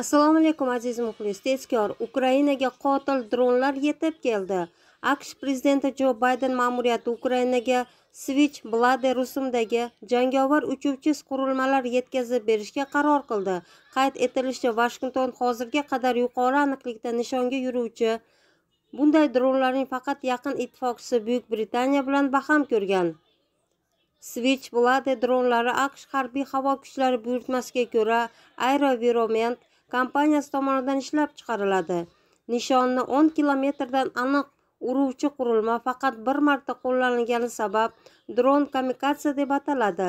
assalomu alaykum aziz muxlis tezkor ukrainaga qotil dronlar yetib keldi aqsh prezidenti jo bayden ma'muriyati ukrainaga switch blade rusumdagi jangovar uchuvchi qurilmalar yetkazib berishga qaror qildi qayd etilishicha vashington hozirga qadar yuqori aniqlikda nishonga yuruvchi bunday dronlarning faqat yaqin ittifoqchisi buyuk britaniya bilan baham ko'rgan switch blade dronlari aqsh harbiy havo kuchlari buyurtmasiga ko'ra aerovironment kompaniyasi tomonidan ishlab chiqariladi nishonni o'n kilometrdan aniq uruvchi qurilma faqat bir marta qo'llanilgani sabab dron kommunikatsiya deb ataladi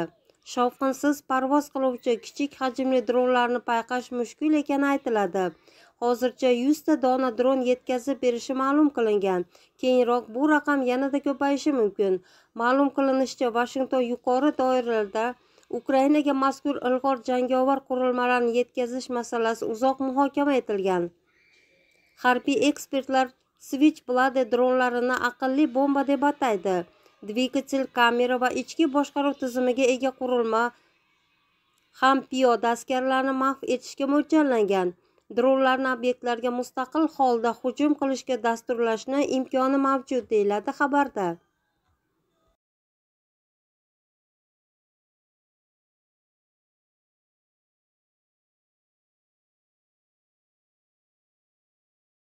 shovqinsiz parvoz qiluvchi kichik hajmli dronlarni payqash mushkul ekani aytiladi hozircha yuzta dona dron yetkazib berishi ma'lum qilingan keyinroq bu raqam yanada ko'payishi mumkin ma'lum qilinishicha vashington yuqori doiralarda ukrainaga mazkur ilg'or jangovar qurilmalarni yetkazish masalasi uzoq muhokama etilgan harbiy ekspertlar switchblade dronlarini aqlli bomba deb ataydi dvigatel kamera va ichki boshqaruv tizimiga ega qurilma ham piyoda askarlarini mahv etishga mo'ljallangan dronlarni obyektlarga mustaqil holda hujum qilishga dasturlashni imkoni mavjud deyiladi xabarda